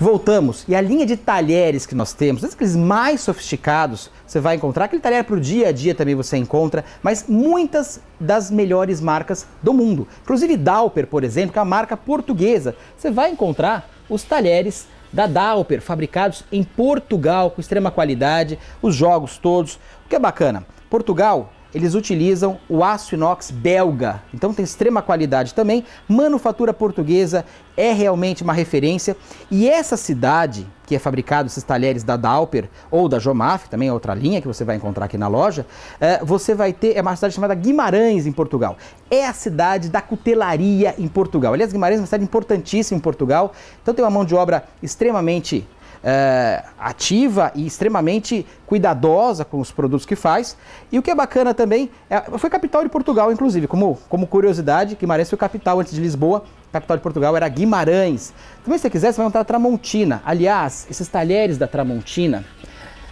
Voltamos. E a linha de talheres que nós temos, aqueles mais sofisticados, você vai encontrar. Aquele talher para o dia a dia também você encontra, mas muitas das melhores marcas do mundo. Inclusive Dauper, por exemplo, que é uma marca portuguesa. Você vai encontrar os talheres da Dauper, fabricados em Portugal, com extrema qualidade, os jogos todos. O que é bacana, Portugal eles utilizam o aço inox belga, então tem extrema qualidade também. Manufatura portuguesa é realmente uma referência. E essa cidade, que é fabricado esses talheres da Dauper ou da Jomaf, também é outra linha que você vai encontrar aqui na loja, é, você vai ter, é uma cidade chamada Guimarães, em Portugal. É a cidade da cutelaria em Portugal. Aliás, Guimarães é uma cidade importantíssima em Portugal, então tem uma mão de obra extremamente é, ativa e extremamente cuidadosa com os produtos que faz. E o que é bacana também, é, foi capital de Portugal, inclusive, como, como curiosidade, Guimarães foi capital antes de Lisboa, capital de Portugal era Guimarães. Também se você quiser, você vai encontrar Tramontina. Aliás, esses talheres da Tramontina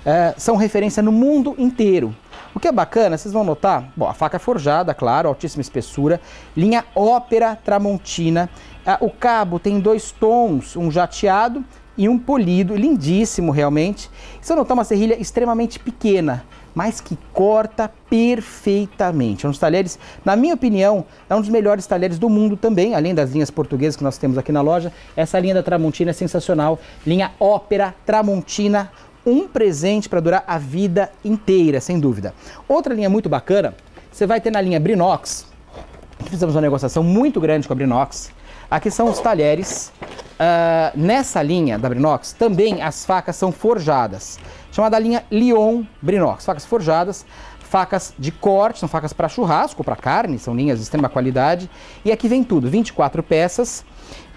é, são referência no mundo inteiro. O que é bacana, vocês vão notar, bom, a faca forjada, claro, altíssima espessura, linha ópera tramontina, é, o cabo tem dois tons, um jateado e um polido lindíssimo realmente. Se eu notar tá uma serrilha extremamente pequena, mas que corta perfeitamente. É um dos talheres, na minha opinião, é um dos melhores talheres do mundo também, além das linhas portuguesas que nós temos aqui na loja. Essa linha da Tramontina é sensacional, linha ópera Tramontina, um presente para durar a vida inteira, sem dúvida. Outra linha muito bacana, você vai ter na linha Brinox, fizemos uma negociação muito grande com a Brinox, Aqui são os talheres. Uh, nessa linha da Brinox, também as facas são forjadas. Chamada linha Lyon Brinox. Facas forjadas, facas de corte, são facas para churrasco, para carne, são linhas de extrema qualidade. E aqui vem tudo, 24 peças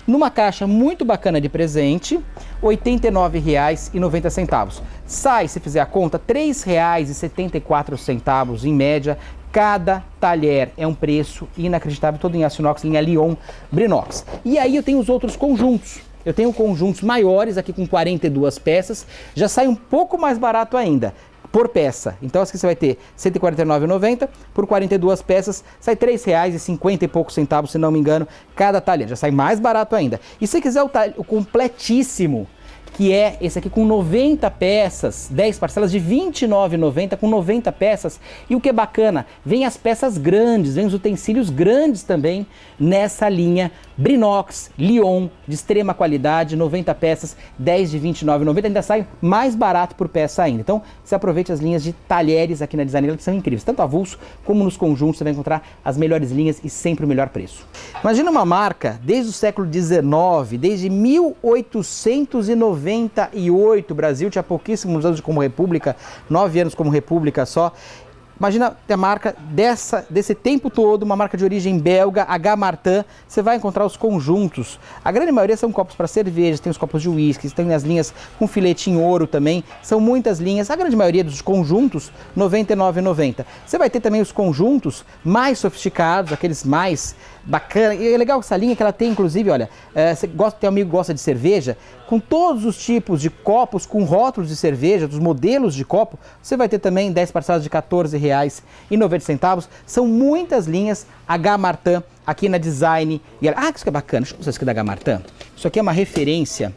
numa caixa muito bacana de presente, R$ 89,90. Sai, se fizer a conta, R$ 3,74 em média Cada talher é um preço inacreditável, todo em aço inox, linha Lyon Brinox. E aí eu tenho os outros conjuntos. Eu tenho conjuntos maiores aqui com 42 peças, já sai um pouco mais barato ainda por peça. Então que você vai ter 149,90 por 42 peças, sai R$ 3,50 e poucos centavos, se não me engano, cada talher. Já sai mais barato ainda. E se quiser o, o completíssimo, que é esse aqui com 90 peças, 10 parcelas de R$ 29,90 com 90 peças. E o que é bacana, vem as peças grandes, vem os utensílios grandes também nessa linha Brinox Lyon de extrema qualidade, 90 peças, 10 de R$ 29,90, ainda sai mais barato por peça ainda. Então, você aproveite as linhas de talheres aqui na Design que são incríveis, tanto avulso como nos conjuntos, você vai encontrar as melhores linhas e sempre o melhor preço. Imagina uma marca desde o século XIX, desde 1890 98, Brasil tinha pouquíssimos anos como república, nove anos como república só. Imagina a marca dessa, desse tempo todo, uma marca de origem belga, H. Martin. Você vai encontrar os conjuntos. A grande maioria são copos para cerveja, tem os copos de uísque, tem as linhas com filete em ouro também. São muitas linhas. A grande maioria dos conjuntos, R$ 99,90. Você vai ter também os conjuntos mais sofisticados, aqueles mais bacana. E é legal essa linha que ela tem, inclusive, olha, é, você gosta, tem amigo que gosta de cerveja, com todos os tipos de copos, com rótulos de cerveja, dos modelos de copo, você vai ter também 10 parcelas de R$14,90. São muitas linhas a Gamartan aqui na Design. E, ah, isso que é bacana, deixa eu mostrar isso aqui da Gamartan. Isso aqui é uma referência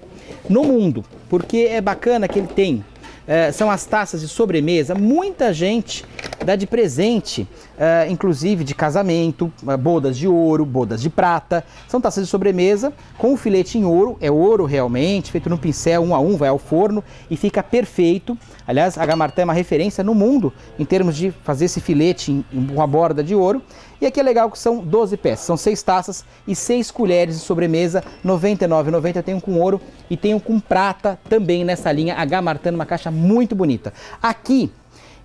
no mundo, porque é bacana que ele tem. É, são as taças de sobremesa. Muita gente dá de presente uh, inclusive de casamento, uh, bodas de ouro, bodas de prata. São taças de sobremesa com o filete em ouro, é ouro realmente, feito no pincel um a um, vai ao forno e fica perfeito. Aliás, a Gamartã é uma referência no mundo em termos de fazer esse filete em, em uma borda de ouro. E aqui é legal que são 12 peças, são 6 taças e 6 colheres de sobremesa, R$ 99,90. tem tenho com ouro e tenho com prata também nessa linha a Gamartã, uma caixa muito bonita. Aqui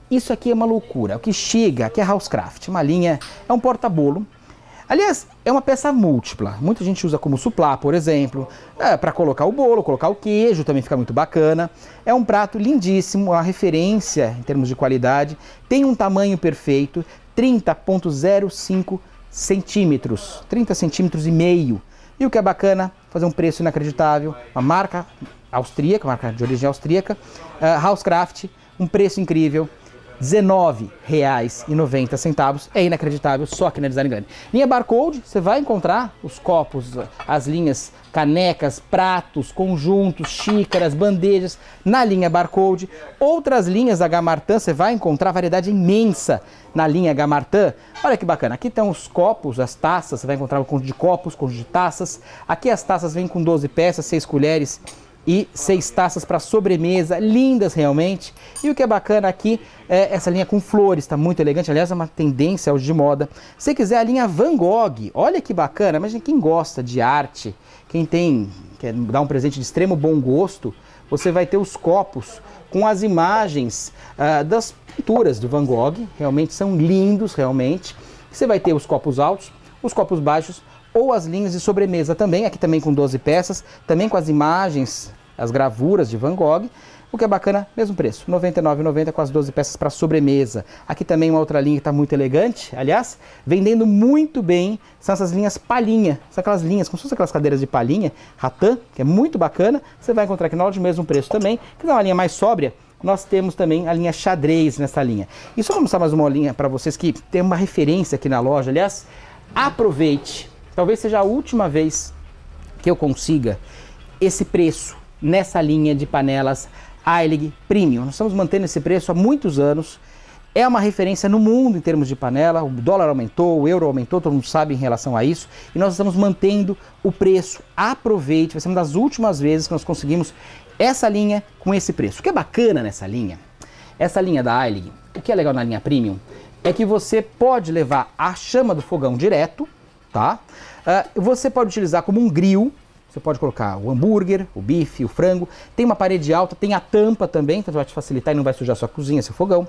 isso aqui é uma loucura. O que chega aqui é Housecraft, uma linha, é um porta-bolo. Aliás, é uma peça múltipla. Muita gente usa como suplá, por exemplo, é, para colocar o bolo, colocar o queijo, também fica muito bacana. É um prato lindíssimo, a referência em termos de qualidade. Tem um tamanho perfeito, 30.05 centímetros, 30 centímetros e meio. E o que é bacana, fazer um preço inacreditável, uma marca austríaca, marca de origem austríaca, uh, Housecraft, um preço incrível. R$19,90. É inacreditável, só aqui na Design Grande. Linha Barcode, você vai encontrar os copos, as linhas canecas, pratos, conjuntos, xícaras, bandejas na linha Barcode. Outras linhas da Gamartan, você vai encontrar variedade imensa na linha Gamartan. Olha que bacana, aqui estão os copos, as taças, você vai encontrar o um conjunto de copos, conjunto de taças. Aqui as taças vêm com 12 peças, 6 colheres, e seis taças para sobremesa, lindas realmente. E o que é bacana aqui é essa linha com flores, está muito elegante, aliás, é uma tendência hoje de moda. Se quiser a linha Van Gogh, olha que bacana, imagina quem gosta de arte, quem tem, quer dar um presente de extremo bom gosto, você vai ter os copos com as imagens uh, das pinturas do Van Gogh, realmente são lindos, realmente. Você vai ter os copos altos, os copos baixos, ou as linhas de sobremesa também, aqui também com 12 peças, também com as imagens as gravuras de Van Gogh. O que é bacana, mesmo preço, R$ 99,90 com as 12 peças para sobremesa. Aqui também uma outra linha que está muito elegante, aliás, vendendo muito bem, são essas linhas palhinha, são aquelas linhas, como se fossem aquelas cadeiras de palhinha, ratã, que é muito bacana, você vai encontrar aqui na loja mesmo preço também, que dá é uma linha mais sóbria, nós temos também a linha xadrez nessa linha. E só vou mostrar mais uma linha para vocês que tem uma referência aqui na loja, aliás, aproveite, talvez seja a última vez que eu consiga esse preço nessa linha de panelas Heilig Premium. Nós estamos mantendo esse preço há muitos anos. É uma referência no mundo em termos de panela. O dólar aumentou, o euro aumentou, todo mundo sabe em relação a isso. E nós estamos mantendo o preço. Aproveite, vai ser uma das últimas vezes que nós conseguimos essa linha com esse preço. O que é bacana nessa linha? Essa linha da Heilig, o que é legal na linha Premium é que você pode levar a chama do fogão direto, tá? Uh, você pode utilizar como um grill, você pode colocar o hambúrguer, o bife, o frango. Tem uma parede alta, tem a tampa também, então vai te facilitar e não vai sujar sua cozinha, seu fogão.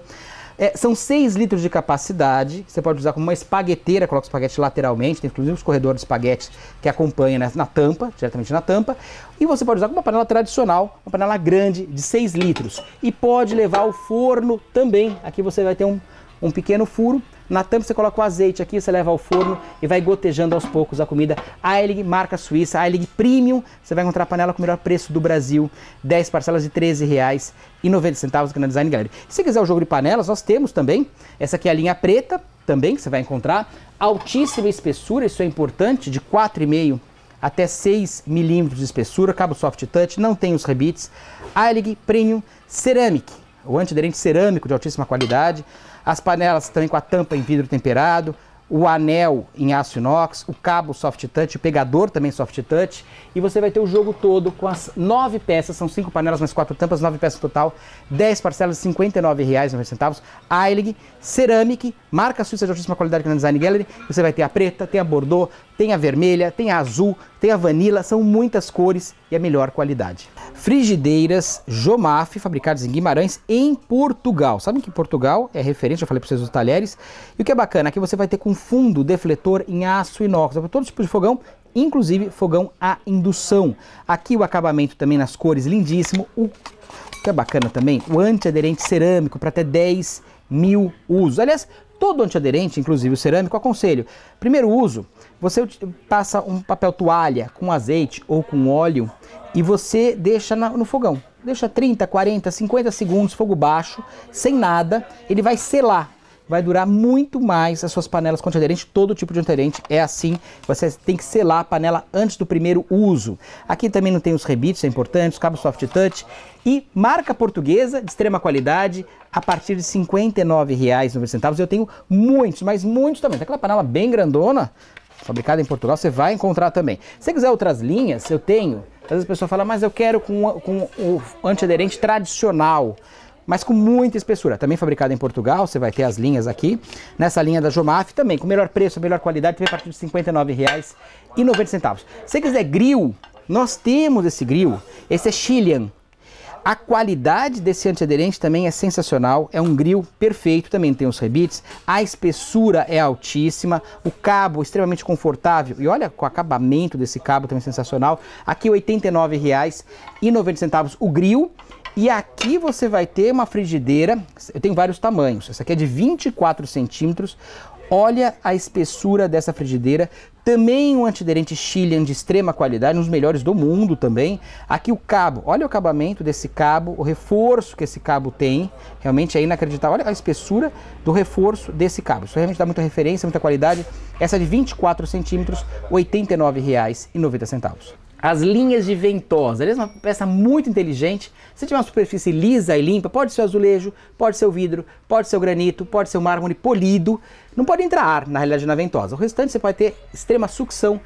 É, são 6 litros de capacidade, você pode usar como uma espagueteira, coloca o espaguete lateralmente, tem inclusive os corredores de espaguete que acompanha na, né, na, tampa, diretamente na tampa. E você pode usar como uma panela tradicional, uma panela grande de 6 litros. E pode levar o forno também, aqui você vai ter um, um pequeno furo, na tampa você coloca o azeite aqui, você leva ao forno e vai gotejando aos poucos a comida. Eilig, marca suíça, Eilig Premium. Você vai encontrar a panela com o melhor preço do Brasil. 10 parcelas de R$ 13,90 aqui na Design Gallery. Se quiser o jogo de panelas, nós temos também. Essa aqui é a linha preta, também, que você vai encontrar. Altíssima espessura, isso é importante, de 4,5 até 6 milímetros de espessura, cabo soft touch, não tem os rebites. Eilig Premium Ceramic, o antiaderente cerâmico de altíssima qualidade, as panelas também com a tampa em vidro temperado, o anel em aço inox, o cabo soft touch, o pegador também soft touch, e você vai ter o jogo todo com as nove peças, são cinco panelas mais quatro tampas, nove peças total, dez parcelas de R$ 59,90, Eilig, Ceramic, marca suíça de altíssima qualidade que é na Design Gallery, você vai ter a preta, tem a bordeaux, tem a vermelha, tem a azul, tem a vanila, são muitas cores e a melhor qualidade. Frigideiras Jomaf, fabricadas em Guimarães, em Portugal. Sabem que Portugal é referência, já falei para vocês os talheres. E o que é bacana, aqui é você vai ter com fundo defletor em aço inox, é para todo tipo de fogão, inclusive fogão a indução. Aqui o acabamento também nas cores lindíssimo. O que é bacana também, o antiaderente cerâmico para até 10 mil usos. Aliás, Todo antiaderente, inclusive o cerâmico, aconselho. Primeiro uso, você passa um papel toalha com azeite ou com óleo e você deixa na, no fogão. Deixa 30, 40, 50 segundos, fogo baixo, sem nada. Ele vai selar vai durar muito mais as suas panelas com antiaderente. Todo tipo de antiaderente é assim. Você tem que selar a panela antes do primeiro uso. Aqui também não tem os rebites, é importante, os cabos soft touch. E marca portuguesa de extrema qualidade a partir de R$ 59,90. Eu tenho muitos, mas muitos também. aquela panela bem grandona, fabricada em Portugal, você vai encontrar também. Se você quiser outras linhas, eu tenho. Às vezes a pessoa fala, mas eu quero com, com o antiaderente tradicional mas com muita espessura. Também fabricada em Portugal, você vai ter as linhas aqui. Nessa linha da Jomaf também, com melhor preço, melhor qualidade, também a partir de R$ 59,90. Se você quiser grill, nós temos esse grill. Esse é Chilean. A qualidade desse antiaderente também é sensacional, é um grill perfeito, também tem os rebites, a espessura é altíssima, o cabo extremamente confortável e olha o acabamento desse cabo também sensacional. Aqui R$ 89,90 o grill e aqui você vai ter uma frigideira, eu tenho vários tamanhos, essa aqui é de 24 centímetros, Olha a espessura dessa frigideira, também um antiderente Chilean de extrema qualidade, um dos melhores do mundo também. Aqui o cabo, olha o acabamento desse cabo, o reforço que esse cabo tem, realmente é inacreditável. Olha a espessura do reforço desse cabo, isso realmente dá muita referência, muita qualidade. Essa é de 24 centímetros, R$ 89,90. As linhas de ventosa, aliás, é uma peça muito inteligente. Se tiver uma superfície lisa e limpa, pode ser o azulejo, pode ser o vidro, pode ser o granito, pode ser o mármore polido. Não pode entrar ar, na realidade, na ventosa. O restante você pode ter extrema sucção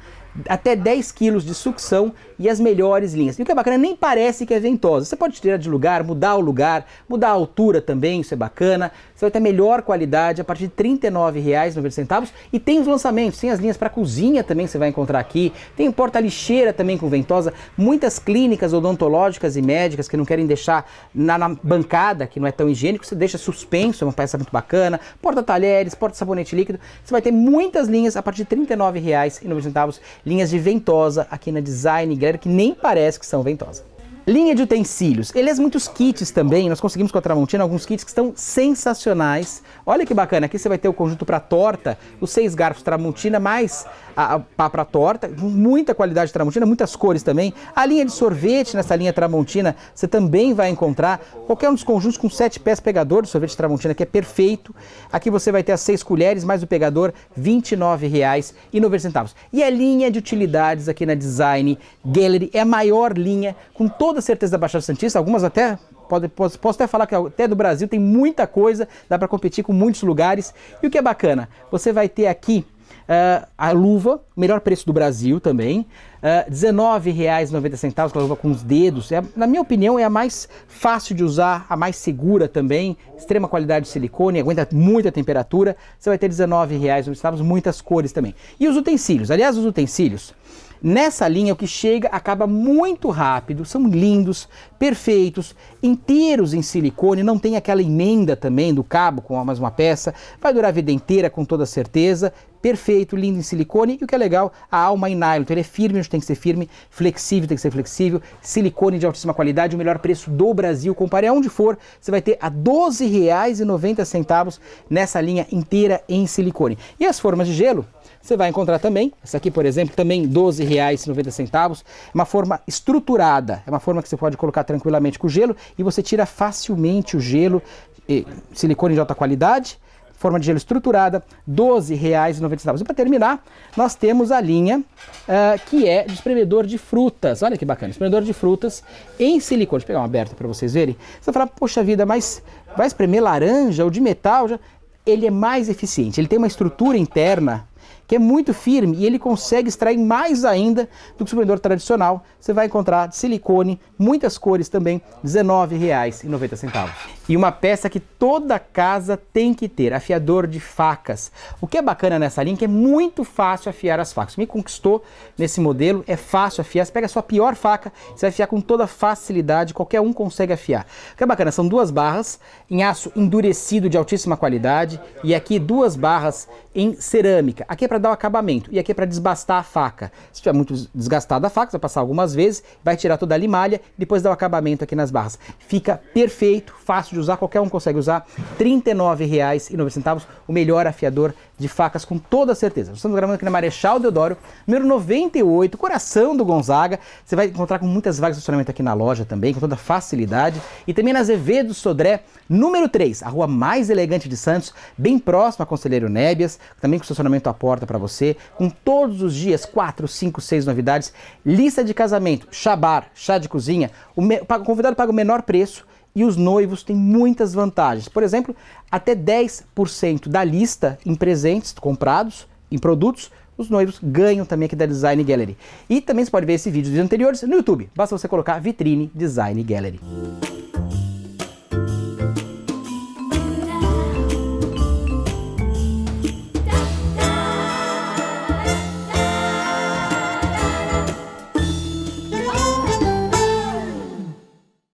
até 10 quilos de sucção e as melhores linhas. E o que é bacana, nem parece que é ventosa. Você pode tirar de lugar, mudar o lugar, mudar a altura também, isso é bacana. Você vai ter melhor qualidade a partir de R$ 39,90 e tem os lançamentos, tem as linhas para cozinha também você vai encontrar aqui, tem porta-lixeira também com ventosa, muitas clínicas odontológicas e médicas que não querem deixar na, na bancada, que não é tão higiênico, você deixa suspenso, é uma peça muito bacana, porta-talheres, porta-sabonete líquido, você vai ter muitas linhas a partir de R$ 39,90 linhas de ventosa aqui na Design Gallery, que nem parece que são ventosa. Linha de utensílios. Aliás, muitos kits também. Nós conseguimos com a Tramontina alguns kits que estão sensacionais. Olha que bacana. Aqui você vai ter o conjunto para torta, os seis garfos Tramontina, mais a, pá para torta. Muita qualidade Tramontina, muitas cores também. A linha de sorvete nessa linha Tramontina você também vai encontrar. Qualquer um dos conjuntos com sete pés pegador de sorvete Tramontina, que é perfeito. Aqui você vai ter as seis colheres, mais o pegador, R$ 29,90. E a é linha de utilidades aqui na Design Gallery é a maior linha com todo toda certeza da Baixada Santista, algumas até Pode, posso, posso, até falar que até do Brasil tem muita coisa, dá para competir com muitos lugares. E o que é bacana, você vai ter aqui uh, a luva, melhor preço do Brasil também, uh, ah, R$19,90 com a luva com os dedos. É, na minha opinião, é a mais fácil de usar, a mais segura também, extrema qualidade de silicone, aguenta muita temperatura. Você vai ter R$19,90, muitas cores também. E os utensílios, aliás, os utensílios... Nessa linha, o que chega acaba muito rápido, são lindos, perfeitos, inteiros em silicone, não tem aquela emenda também do cabo com mais uma peça, vai durar a vida inteira com toda certeza, perfeito, lindo em silicone e o que é legal, a alma é em nylon. Então ele é firme onde tem que ser firme, flexível tem que ser flexível, silicone de altíssima qualidade, o melhor preço do Brasil. Compare aonde for, você vai ter a R$12,90 nessa linha inteira em silicone. E as formas de gelo? Você vai encontrar também, essa aqui, por exemplo, também R$12,90. É Uma forma estruturada, é uma forma que você pode colocar tranquilamente com o gelo e você tira facilmente o gelo, silicone de alta qualidade, forma de gelo estruturada, R$ 12,90. E para terminar, nós temos a linha uh, que é de espremedor de frutas. Olha que bacana, espremedor de frutas em silicone. Deixa eu pegar uma aberta para vocês verem. Você vai falar, poxa vida, mas vai espremer laranja ou de metal? Já... Ele é mais eficiente, ele tem uma estrutura interna que é muito firme e ele consegue extrair mais ainda do que o suprimidor tradicional. Você vai encontrar silicone, muitas cores também, R$19,90. E uma peça que toda casa tem que ter, afiador de facas. O que é bacana nessa linha é que é muito fácil afiar as facas. Me conquistou nesse modelo, é fácil afiar. Você pega a sua pior faca, você vai afiar com toda facilidade, qualquer um consegue afiar. O que é bacana, são duas barras em aço endurecido de altíssima qualidade e aqui duas barras em cerâmica. Aqui é para dar o acabamento. E aqui é para desbastar a faca. Se tiver muito desgastada a faca, você vai passar algumas vezes, vai tirar toda a limalha, depois dá o acabamento aqui nas barras. Fica perfeito, fácil de usar, qualquer um consegue usar. R$ 39,09 o melhor afiador de facas com toda certeza. Nós estamos gravando aqui na Marechal Deodoro, número 98, coração do Gonzaga. Você vai encontrar com muitas vagas de estacionamento aqui na loja também, com toda facilidade. E também na Azevedo Sodré, número 3, a rua mais elegante de Santos, bem próxima a Conselheiro Nébias, também com estacionamento à porta para você, com todos os dias 4, 5, 6 novidades, lista de casamento, chá bar, chá de cozinha. O, me... o convidado paga o menor preço, e os noivos têm muitas vantagens. Por exemplo, até 10% da lista em presentes comprados, em produtos, os noivos ganham também aqui da Design Gallery. E também você pode ver esse vídeo dos anteriores no YouTube. Basta você colocar Vitrine Design Gallery.